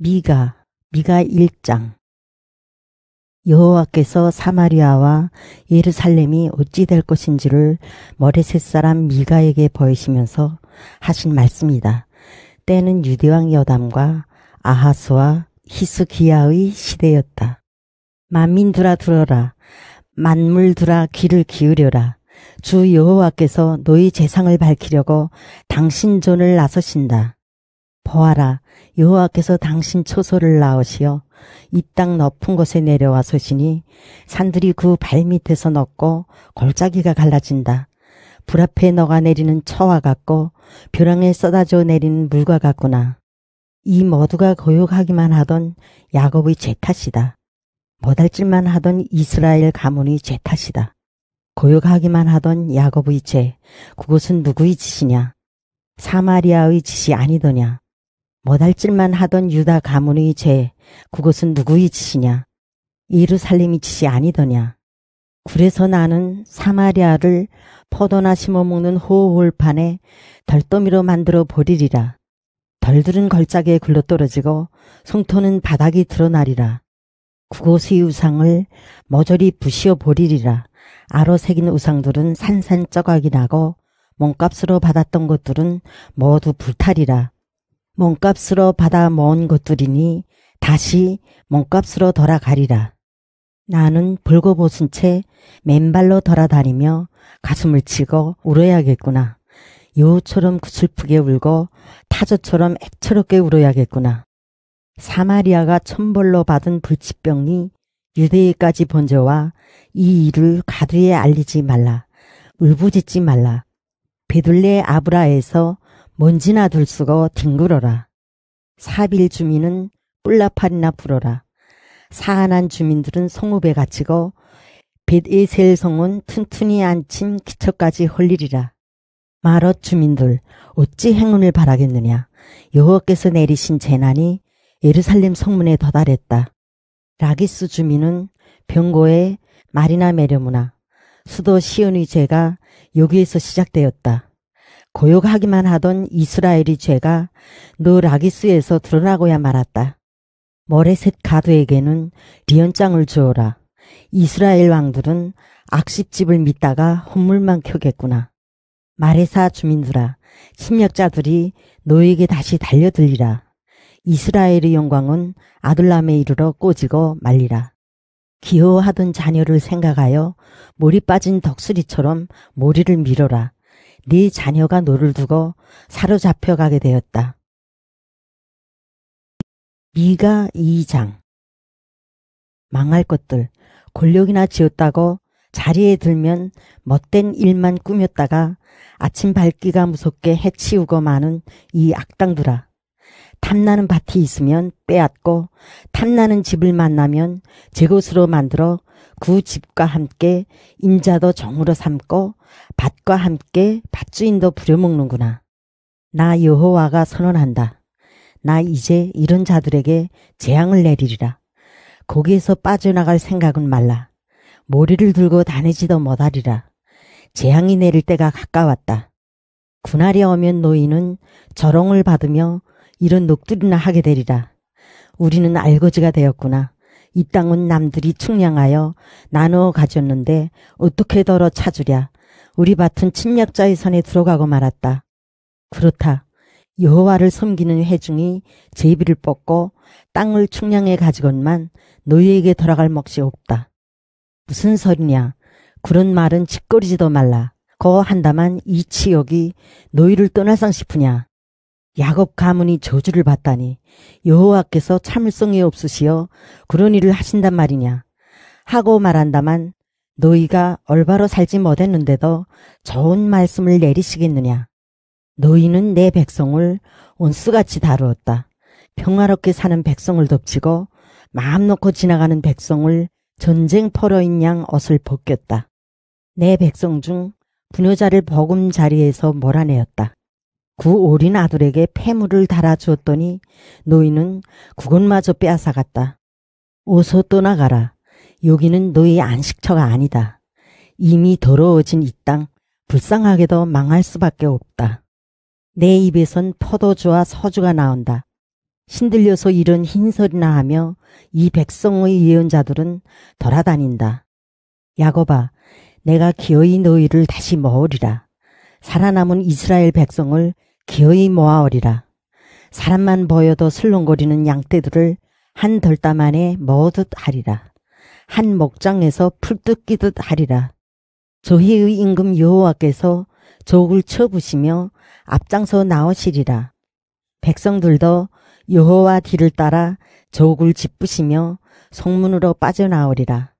미가, 미가 1장 여호와께서 사마리아와 예루살렘이 어찌 될 것인지를 머리셋 사람 미가에게 보이시면서 하신 말씀이다. 때는 유대왕 여담과 아하스와 히스기야의 시대였다. 만민들아 들어라. 만물들아 귀를 기울여라. 주 여호와께서 너희 재상을 밝히려고 당신 전을 나서신다. 보아라, 여호와께서 당신 초소를 나오시어이 땅 높은 곳에 내려와 서시니 산들이 그 발밑에서 넣고 골짜기가 갈라진다. 불 앞에 너가 내리는 처와 같고 벼랑에 쏟아져 내리는 물과 같구나. 이 모두가 거욕하기만 하던 야곱의 제 탓이다. 못할 질만 하던 이스라엘 가문의 제 탓이다. 고욕하기만 하던 야곱의 죄, 그것은 누구의 짓이냐? 사마리아의 짓이 아니더냐? 못할 질만 하던 유다 가문의 죄 그것은 누구의 짓이냐 이루살림의 짓이 아니더냐 그래서 나는 사마리아를 포도나 심어먹는 호홀판에 덜더미로 만들어 버리리라 덜들은 걸작에 굴러떨어지고 송토는 바닥이 드러나리라 그곳의 우상을 머저리 부시어 버리리라 아로 새긴 우상들은 산산쩍악이 나고 몸값으로 받았던 것들은 모두 불탈이라 몸값으로 받아 모은 것들이니 다시 몸값으로 돌아가리라. 나는 벌거벗은 채 맨발로 돌아다니며 가슴을 치고 울어야겠구나. 여우처럼 구슬프게 울고 타조처럼 애처롭게 울어야겠구나. 사마리아가 천벌로 받은 불치병이 유대에까지 번져와 이 일을 가두에 알리지 말라. 울부짖지 말라. 베둘레 아브라에서 먼지나 둘쓰고 뒹굴어라. 사빌 주민은 뿔라팔이나 불어라. 사한한 주민들은 송읍에 갇히고 벳에셀 성은 튼튼히 앉힌 기척까지 헐리리라. 마롯 주민들 어찌 행운을 바라겠느냐. 여호와께서 내리신 재난이 예루살렘 성문에 도달했다. 라기스 주민은 병고에 말이나 매려무나 수도 시온의 죄가 여기에서 시작되었다. 고욕하기만 하던 이스라엘의 죄가 너 아기스에서 드러나고야 말았다. 머레셋 가드에게는 리언장을 주어라. 이스라엘 왕들은 악십집을 믿다가 헛물만 켜겠구나. 마레사 주민들아, 침략자들이 너에게 다시 달려들리라. 이스라엘의 영광은 아둘람에 이르러 꼬지고 말리라. 기호하던 자녀를 생각하여 몰이 빠진 덕수리처럼 머리를 밀어라. 네 자녀가 노를 두고 사로잡혀 가게 되었다. 미가 2장 망할 것들 권력이나 지었다고 자리에 들면 멋된 일만 꾸몄다가 아침 밝기가 무섭게 해치우고 마는 이 악당들아. 탐나는 밭이 있으면 빼앗고 탐나는 집을 만나면 제 것으로 만들어 그 집과 함께 인자도 정으로 삼고 밭과 함께 집주인도 부려먹는구나. 나 여호와가 선언한다. 나 이제 이런 자들에게 재앙을 내리리라. 거기에서 빠져나갈 생각은 말라. 머리를 들고 다니지도 못하리라. 재앙이 내릴 때가 가까웠다. 군날이 오면 노인은 저롱을 받으며 이런 녹들이나 하게 되리라. 우리는 알거지가 되었구나. 이 땅은 남들이 측량하여 나누어 가졌는데 어떻게 더러 찾으랴. 우리 밭은 침략자의 손에 들어가고 말았다. 그렇다. 여호와를 섬기는 회중이 제비를 뽑고 땅을 충량해 가지건만 너희에게 돌아갈 몫이 없다. 무슨 소리냐. 그런 말은 짓거리지도 말라. 거 한다만 이 치욕이 너희를 떠나상 싶으냐. 야곱 가문이 저주를 받다니 여호와께서 참을성이 없으시어 그런 일을 하신단 말이냐. 하고 말한다만 너희가 얼바로 살지 못했는데도 좋은 말씀을 내리시겠느냐. 너희는 내 백성을 온수같이 다루었다. 평화롭게 사는 백성을 덮치고 마음 놓고 지나가는 백성을 전쟁포로인 양 옷을 벗겼다. 내 백성 중 부녀자를 버금 자리에서 몰아내었다. 구 어린 아들에게 폐물을 달아주었더니 노인은 그것마저 빼앗아갔다. 어서 떠나가라. 여기는 너희 안식처가 아니다. 이미 더러워진 이 땅 불쌍하게도 망할 수밖에 없다. 내 입에선 포도주와 서주가 나온다. 신들려서 이런 흰설리나 하며 이 백성의 예언자들은 돌아다닌다. 야곱아 내가 기어이 너희를 다시 모으리라. 살아남은 이스라엘 백성을 기어이 모아오리라. 사람만 보여도 슬렁거리는 양떼들을 한 덜담 안에 모두 하리라. 한 목장에서 풀뜯기듯 하리라. 조희의 임금 여호와께서 조을 쳐부시며 앞장서 나오시리라. 백성들도 여호와 뒤를 따라 조을 짓부시며 성문으로 빠져나오리라.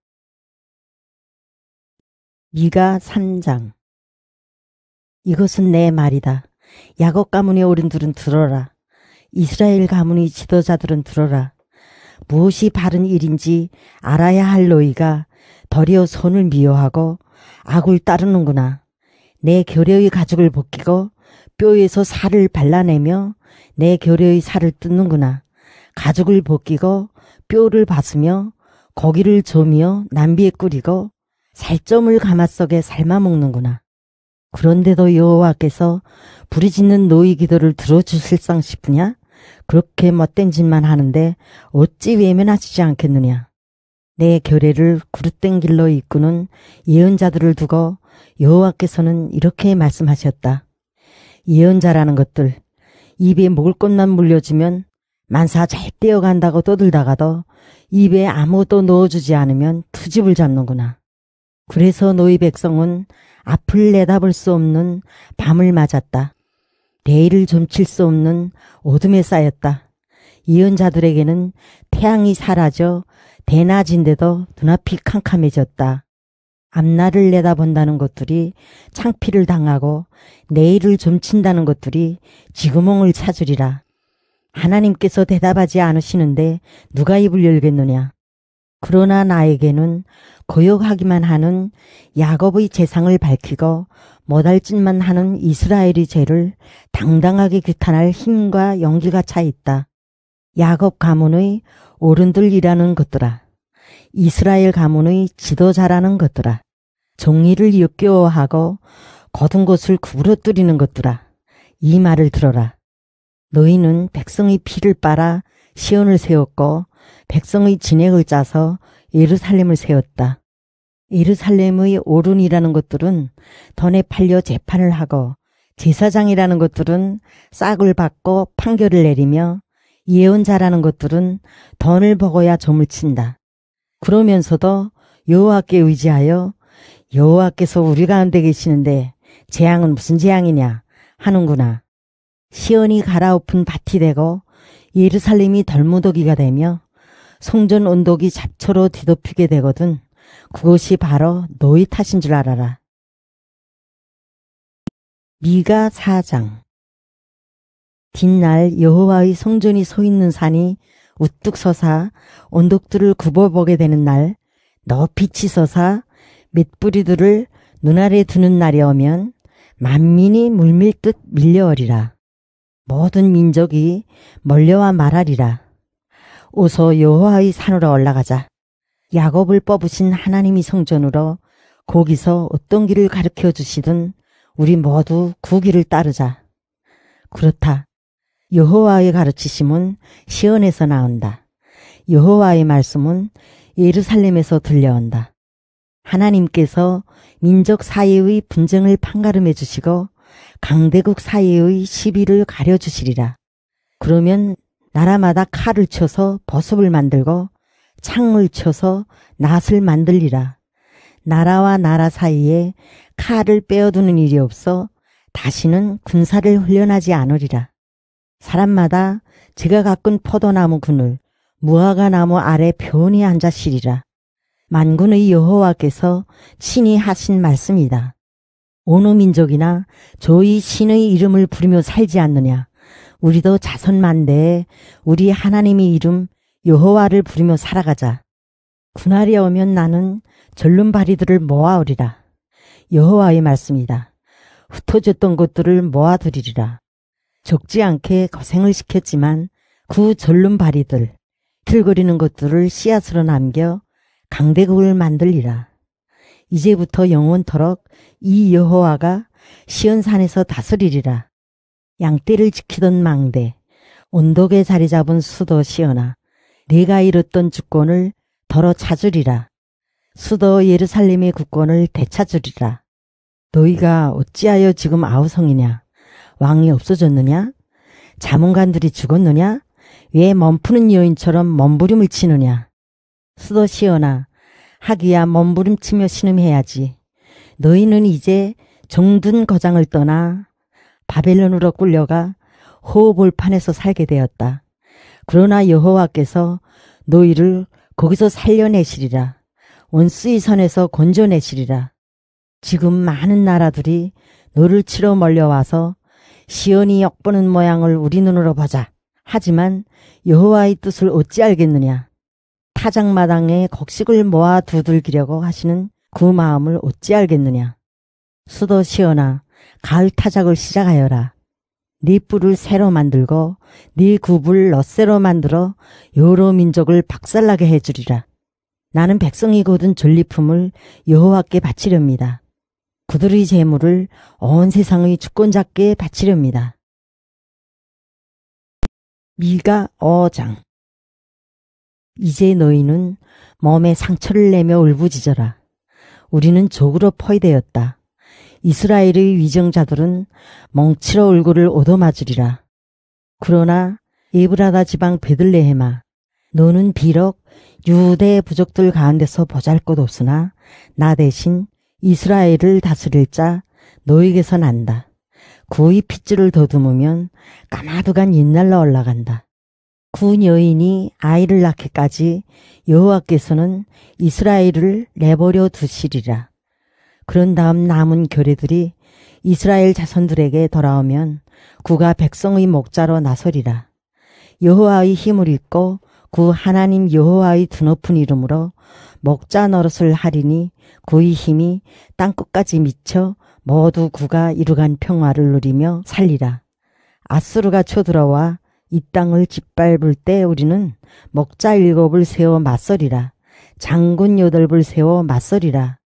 미가 산장 이것은 내 말이다. 야곱 가문의 어른들은 들어라. 이스라엘 가문의 지도자들은 들어라. 무엇이 바른 일인지 알아야 할 너희가 더리어 선을 미워하고 악을 따르는구나. 내 교려의 가죽을 벗기고 뼈에서 살을 발라내며 내 교려의 살을 뜯는구나. 가죽을 벗기고 뼈를 받으며 거기를 저미어 남비에 끓이고 살점을 가마속에 삶아 먹는구나. 그런데도 여호와께서 부르짖는 노이 기도를 들어주실상 싶으냐? 그렇게 멋된 짓만 하는데 어찌 외면하시지 않겠느냐. 내 결례를 그릇된 길로 이끄는 예언자들을 두고 여호와께서는 이렇게 말씀하셨다. 예언자라는 것들 입에 먹을 것만 물려주면 만사 잘 떼어간다고 떠들다가도 입에 아무것도 넣어주지 않으면 투집을 잡는구나. 그래서 노이 백성은 앞을 내다볼 수 없는 밤을 맞았다. 내일을 점칠 수 없는 어둠에 쌓였다. 이혼자들에게는 태양이 사라져 대낮인데도 눈앞이 캄캄해졌다. 앞날을 내다본다는 것들이 창피를 당하고 내일을 점친다는 것들이 지구몽을 찾으리라. 하나님께서 대답하지 않으시는데 누가 입을 열겠느냐. 그러나 나에게는 고역하기만 하는 야곱의 재상을 밝히고 못할 짓만 하는 이스라엘의 죄를 당당하게 규탄할 힘과 용기가 차있다. 야곱 가문의 어른들이라는 것들아 이스라엘 가문의 지도자라는 것들아 종이를 역겨워하고 거둔 것을 구부러뜨리는 것들아 이 말을 들어라. 너희는 백성의 피를 빨아 시온을 세웠고 백성의 진액을 짜서 예루살렘을 세웠다. 예루살렘의 오른이라는 것들은 던에 팔려 재판을 하고 제사장이라는 것들은 싹을 받고 판결을 내리며 예언자라는 것들은 던을 먹어야 점을 친다. 그러면서도 여호와께 의지하여 여호와께서 우리 가운데 계시는데 재앙은 무슨 재앙이냐 하는구나. 시온이 갈아엎은 밭이 되고 예루살렘이 덜무더기가 되며 성전 온도기 잡초로 뒤덮이게 되거든 그것이 바로 너희 탓인 줄 알아라. 미가 사장 뒷날 여호와의 성전이 서 있는 산이 우뚝 서사 온덕들을 굽어보게 되는 날 너빛이 서사 밑뿌리들을 눈아래 두는 날이 오면 만민이 물밀듯 밀려오리라. 모든 민족이 멀려와 말하리라. 어서 여호와의 산으로 올라가자. 야곱을 뽑으신 하나님이 성전으로 거기서 어떤 길을 가르켜 주시든 우리 모두 그 길을 따르자. 그렇다. 여호와의 가르치심은 시원에서 나온다. 여호와의 말씀은 예루살렘에서 들려온다. 하나님께서 민족 사이의 분쟁을 판가름해 주시고 강대국 사이의 시비를 가려 주시리라. 그러면 나라마다 칼을 쳐서 버섯을 만들고 창을 쳐서 낫을 만들리라. 나라와 나라 사이에 칼을 빼어두는 일이 없어 다시는 군사를 훈련하지 않으리라. 사람마다 제가 가꾼 포도나무 군을 무화과 나무 아래 변히 앉아시리라. 만군의 여호와께서 친히 하신 말씀이다. 어느 민족이나 조희 신의 이름을 부르며 살지 않느냐. 우리도 자손만데 우리 하나님의 이름 여호와를 부르며 살아가자. 그날이 오면 나는 절름바리들을 모아오리라. 여호와의 말씀이다. 흩어졌던 것들을 모아들이리라. 적지 않게 고생을 시켰지만 그 절름바리들, 틀거리는 것들을 씨앗으로 남겨 강대국을 만들리라. 이제부터 영원토록 이 여호와가 시온산에서 다스리리라. 양떼를 지키던 망대, 온독에 자리 잡은 수도 시어나 네가 잃었던 주권을 덜어 찾으리라. 수도 예루살렘의 국권을 되찾으리라. 너희가 어찌하여 지금 아우성이냐? 왕이 없어졌느냐? 자문관들이 죽었느냐? 왜 멈푸는 여인처럼 몸부림을 치느냐? 수도 시어나 하기야 몸부림치며 신음해야지. 너희는 이제 정든 거장을 떠나 바벨론으로 끌려가 호볼판에서 살게 되었다. 그러나 여호와께서 너희를 거기서 살려내시리라. 원수의 선에서 건져내시리라. 지금 많은 나라들이 너를 치러 몰려와서 시온이 역보는 모양을 우리 눈으로 보자. 하지만 여호와의 뜻을 어찌 알겠느냐. 타작마당에 곡식을 모아 두들기려고 하시는 그 마음을 어찌 알겠느냐. 수도 시온아 가을 타작을 시작하여라. 네 뿔을 새로 만들고 네 굽을 넛새로 만들어 여러 민족을 박살나게 해주리라. 나는 백성이거둔 전리품을 여호와께 바치렵니다. 그들의 재물을 온 세상의 주권자께 바치렵니다. 미가 어장 이제 너희는 몸에 상처를 내며 울부짖어라. 우리는 족으로 포위되었다. 이스라엘의 위정자들은 멍치러 얼굴을 얻어맞으리라. 그러나 에브라다 지방 베들레헴아 너는 비록 유대 부족들 가운데서 보잘것 없으나 나 대신 이스라엘을 다스릴 자 너에게서 난다. 구의 핏줄을 더듬으면 까마득한 옛날로 올라간다. 군 여인이 아이를 낳기까지 여호와께서는 이스라엘을 내버려 두시리라. 그런 다음 남은 교례들이 이스라엘 자손들에게 돌아오면 구가 백성의 목자로 나서리라. 여호와의 힘을 잃고구 하나님 여호와의 두높은 이름으로 목자 너릇을 하리니 구의 힘이 땅끝까지 미쳐 모두 구가 이루간 평화를 누리며 살리라. 아수르가 쳐들어와 이 땅을 짓밟을 때 우리는 목자 일곱을 세워 맞서리라. 장군 여덟을 세워 맞서리라.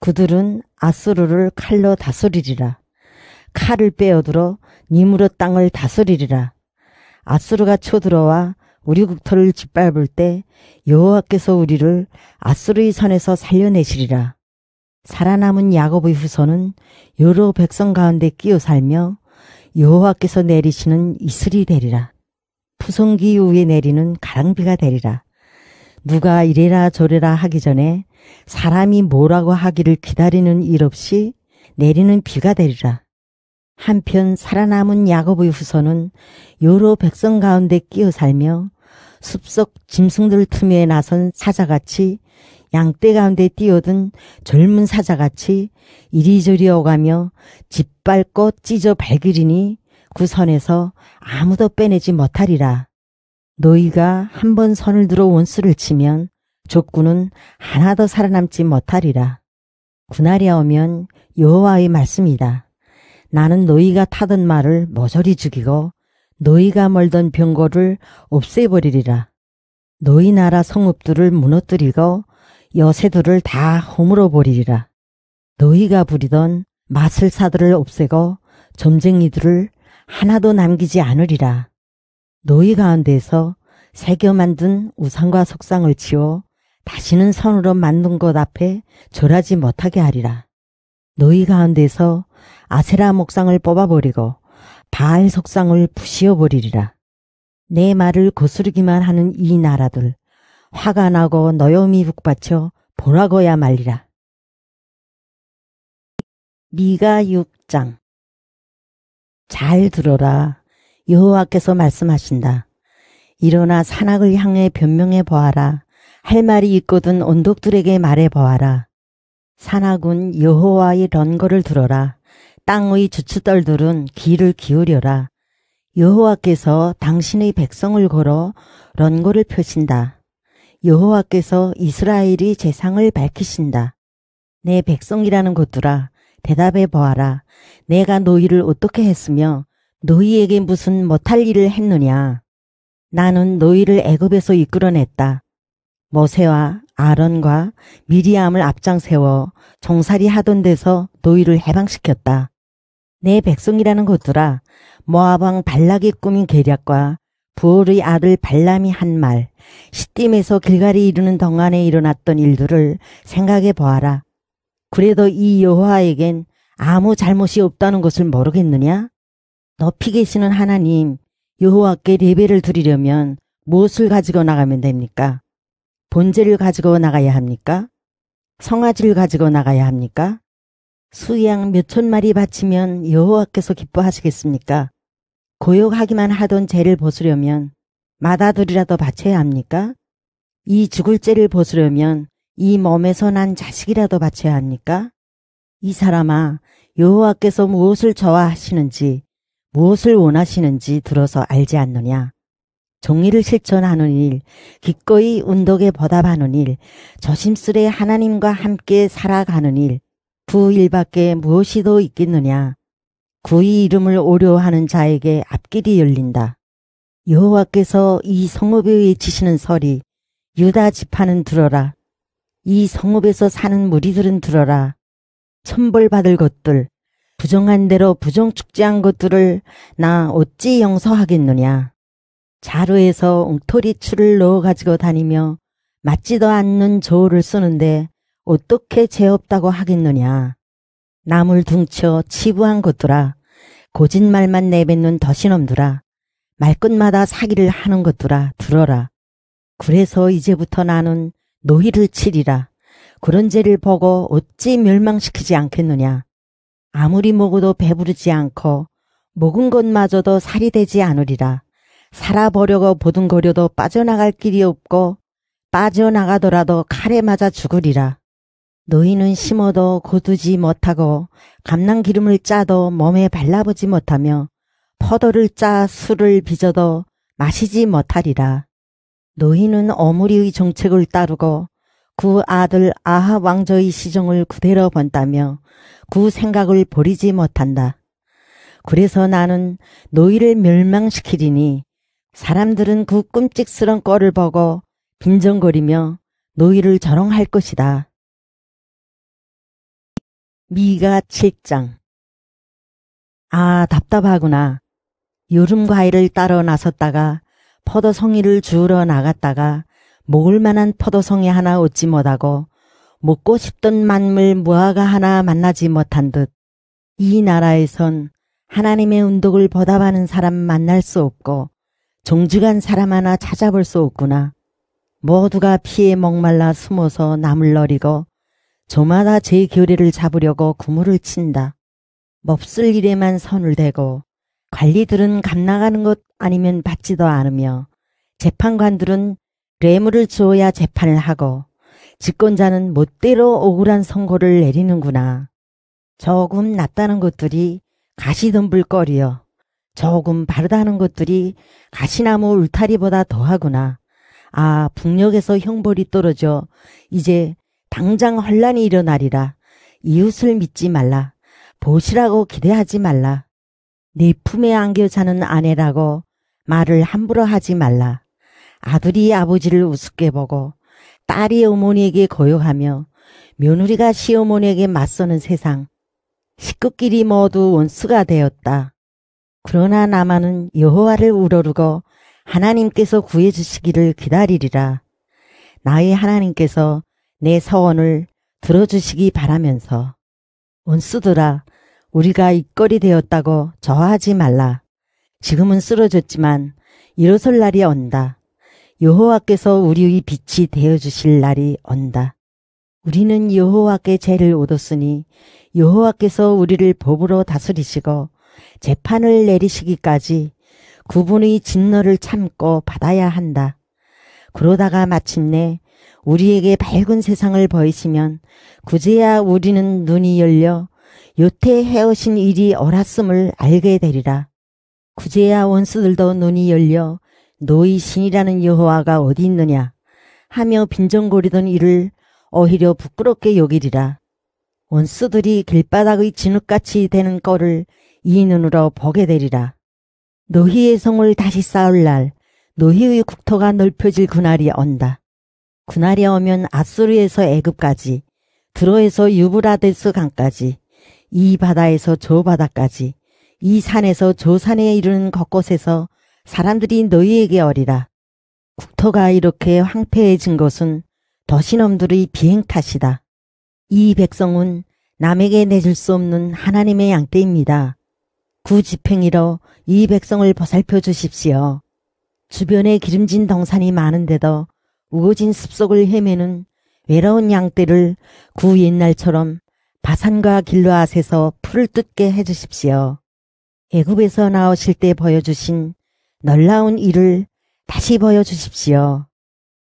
그들은 아수르를 칼로 다스리리라. 칼을 빼어들어 니무르 땅을 다스리리라. 아수르가 쳐들어와 우리 국토를 짓밟을 때 여호와께서 우리를 아수르의 선에서 살려내시리라. 살아남은 야곱의 후손은 여러 백성 가운데 끼어 살며 여호와께서 내리시는 이슬이 되리라. 푸성기 이후에 내리는 가랑비가 되리라. 누가 이래라 저래라 하기 전에 사람이 뭐라고 하기를 기다리는 일 없이 내리는 비가 되리라. 한편 살아남은 야곱의 후손은 여러 백성 가운데 끼어 살며 숲속 짐승들 틈에 나선 사자같이 양떼 가운데 뛰어든 젊은 사자같이 이리저리 오가며 짓밟고 찢어 발기리니 그 선에서 아무도 빼내지 못하리라. 너희가 한 번 선을 들어 원수를 치면 족구는 하나 더 살아남지 못하리라. 구나리아 오면 여호와의 말씀이다. 나는 너희가 타던 말을 모조리 죽이고 너희가 멀던 병거를 없애버리리라. 너희 나라 성읍들을 무너뜨리고 여세들을 다 허물어 버리리라. 너희가 부리던 마술사들을 없애고 점쟁이들을 하나도 남기지 않으리라. 노이 가운데서 새겨 만든 우상과 속상을 지워 다시는 선으로 만든 것 앞에 절하지 못하게 하리라. 노이 가운데서 아세라 목상을 뽑아버리고 바알 속상을 부시어버리리라. 내 말을 거스르기만 하는 이 나라들 화가 나고 너염이 북받쳐 보라고야 말리라. 미가 6장 잘 들어라. 여호와께서 말씀하신다. 일어나 산악을 향해 변명해 보아라. 할 말이 있거든 온독들에게 말해 보아라. 산악은 여호와의 런거를 들어라. 땅의 주춧돌들은 귀를 기울여라. 여호와께서 당신의 백성을 걸어 런거를 펴신다. 여호와께서 이스라엘의 재상을 밝히신다. 내 백성이라는 것들아 대답해 보아라. 내가 너희를 어떻게 했으며 너희에게 무슨 못할 일을 했느냐. 나는 너희를 애굽에서 이끌어냈다. 모세와 아론과 미리암을 앞장세워 종살이 하던 데서 너희를 해방시켰다. 내 백성이라는 것들아 모아방 발락이 꿈인 계략과 부월의 아들 발람이 한 말, 시딤에서 길갈이 이루는 동안에 일어났던 일들을 생각해 보아라. 그래도 이 여호와에겐 아무 잘못이 없다는 것을 모르겠느냐? 높이 계시는 하나님 여호와께 예배를 드리려면 무엇을 가지고 나가면 됩니까? 본제를 가지고 나가야 합니까? 성아지를 가지고 나가야 합니까? 수양 몇 천 마리 바치면 여호와께서 기뻐하시겠습니까? 고욕하기만 하던 죄를 보수려면 마다돌이라도 바쳐야 합니까? 이 죽을 죄를 보수려면 이 몸에서 난 자식이라도 바쳐야 합니까? 이 사람아 여호와께서 무엇을 저하하시는지 무엇을 원하시는지 들어서 알지 않느냐. 정의를 실천하는 일, 기꺼이 운덕에 보답하는 일, 조심스레 하나님과 함께 살아가는 일, 그 일밖에 무엇이 더 있겠느냐. 구의 이름을 오려하는 자에게 앞길이 열린다. 여호와께서 이 성읍에 외치시는 설이 유다 지파는 들어라. 이 성읍에서 사는 무리들은 들어라. 천벌받을 것들, 부정한 대로 부정축제한 것들을 나 어찌 용서하겠느냐. 자루에서 웅토리 추를 넣어 가지고 다니며 맞지도 않는 조울을 쓰는데 어떻게 죄 없다고 하겠느냐. 남을 둥쳐 치부한 것들아 고짓말만 내뱉는 더신놈들아 말끝마다 사기를 하는 것들아 들어라. 그래서 이제부터 나는 노희를 치리라. 그런 죄를 보고 어찌 멸망시키지 않겠느냐. 아무리 먹어도 배부르지 않고 먹은 것마저도 살이 되지 않으리라. 살아보려고 보둥거려도 빠져나갈 길이 없고 빠져나가더라도 칼에 맞아 죽으리라. 너희는 심어도 거두지 못하고 감난기름을 짜도 몸에 발라보지 못하며 포도를 짜 술을 빚어도 마시지 못하리라. 너희는 어무리의 정책을 따르고 그 아들 아하 왕조의 시종을 그대로 본다며 그 생각을 버리지 못한다. 그래서 나는 노이를 멸망시키리니 사람들은 그 끔찍스런 꼴을 보고 빈정거리며 노이를 저롱할 것이다. 미가 7장 아 답답하구나. 여름 과일을 따러 나섰다가 포도 송이를 주우러 나갔다가 먹을 만한 포도송이 하나 얻지 못하고 먹고 싶던 만물 무화가 하나 만나지 못한 듯 이 나라에선 하나님의 운동을 보답하는 사람 만날 수 없고 정직한 사람 하나 찾아볼 수 없구나. 모두가 피에 목말라 숨어서 남을 너리고 저마다 제 교리를 잡으려고 구물을 친다. 몹쓸 일에만 선을 대고 관리들은 감나가는 것 아니면 받지도 않으며 재판관들은 뇌물을 주어야 재판을 하고 집권자는 못대로 억울한 선고를 내리는구나. 조금 낫다는 것들이 가시덤불거리여 조금 바르다는 것들이 가시나무 울타리보다 더하구나. 아 북녘에서 형벌이 떨어져 이제 당장 혼란이 일어나리라. 이웃을 믿지 말라. 보시라고 기대하지 말라. 네 품에 안겨 자는 아내라고 말을 함부로 하지 말라. 아들이 아버지를 우습게 보고 딸이 어머니에게 거요하며 며느리가 시어머니에게 맞서는 세상. 식구끼리 모두 원수가 되었다. 그러나 나만은 여호와를 우러르고 하나님께서 구해주시기를 기다리리라. 나의 하나님께서 내 서원을 들어주시기 바라면서 원수들아 우리가 입거리 되었다고 저하지 말라. 지금은 쓰러졌지만 일어설 날이 온다. 여호와께서 우리의 빛이 되어 주실 날이 온다. 우리는 여호와께 죄를 얻었으니 여호와께서 우리를 법으로 다스리시고 재판을 내리시기까지 구분의 진노를 참고 받아야 한다. 그러다가 마침내 우리에게 밝은 세상을 보이시면 구제야 우리는 눈이 열려 요태 헤어신 일이 옳았음을 알게 되리라. 구제야 원수들도 눈이 열려 너희 신이라는 여호와가 어디 있느냐 하며 빈정거리던 이를 오히려 부끄럽게 여기리라. 원수들이 길바닥의 진흙같이 되는 거를 이 눈으로 보게 되리라. 너희의 성을 다시 쌓을 날 너희의 국토가 넓혀질 그날이 온다. 그날이 오면 아수르에서 애급까지 드로에서 유브라데스 강까지 이 바다에서 저 바다까지 이 산에서 저 산에 이르는 곳곳에서 사람들이 너희에게 어리라. 국토가 이렇게 황폐해진 것은 더신엄들의 비행 탓이다. 이 백성은 남에게 내줄 수 없는 하나님의 양떼입니다. 구집행이러 이 백성을 보살펴 주십시오. 주변에 기름진 덩산이 많은데도 우거진 습속을 헤매는 외로운 양떼를 구 옛날처럼 바산과 길로앗에서 풀을 뜯게 해주십시오. 애굽에서 나오실 때 보여주신 놀라운 일을 다시 보여주십시오.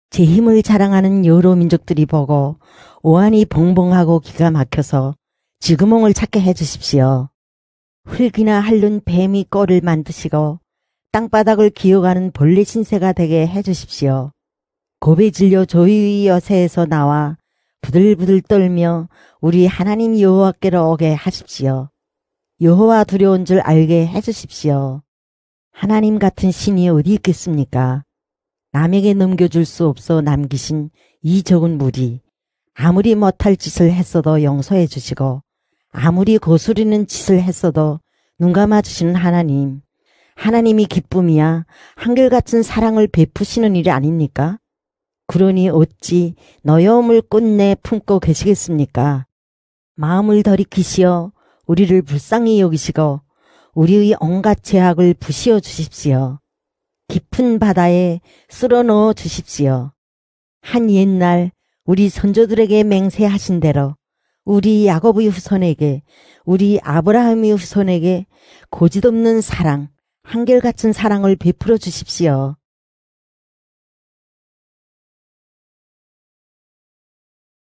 제 힘을 자랑하는 여러 민족들이 보고 오한이 봉봉하고 기가 막혀서 지구몽을 찾게 해주십시오. 흙이나 핥는 뱀이 꼴을 만드시고 땅바닥을 기어가는 벌레 신세가 되게 해주십시오. 고배질료 조이의 여세에서 나와 부들부들 떨며 우리 하나님 여호와께로 오게 하십시오. 여호와 두려운 줄 알게 해주십시오. 하나님 같은 신이 어디 있겠습니까? 남에게 넘겨줄 수 없어 남기신 이 적은 무리 아무리 못할 짓을 했어도 용서해 주시고 아무리 거스르는 짓을 했어도 눈 감아주시는 하나님 하나님이 기쁨이야 한결같은 사랑을 베푸시는 일이 아닙니까? 그러니 어찌 너여움을 끝내 품고 계시겠습니까? 마음을 더리키시어 우리를 불쌍히 여기시고 우리의 온갖 죄악을 부시어 주십시오. 깊은 바다에 쓸어넣어 주십시오. 한 옛날 우리 선조들에게 맹세하신 대로 우리 야곱의 후손에게 우리 아브라함의 후손에게 고짓없는 사랑, 한결같은 사랑을 베풀어 주십시오.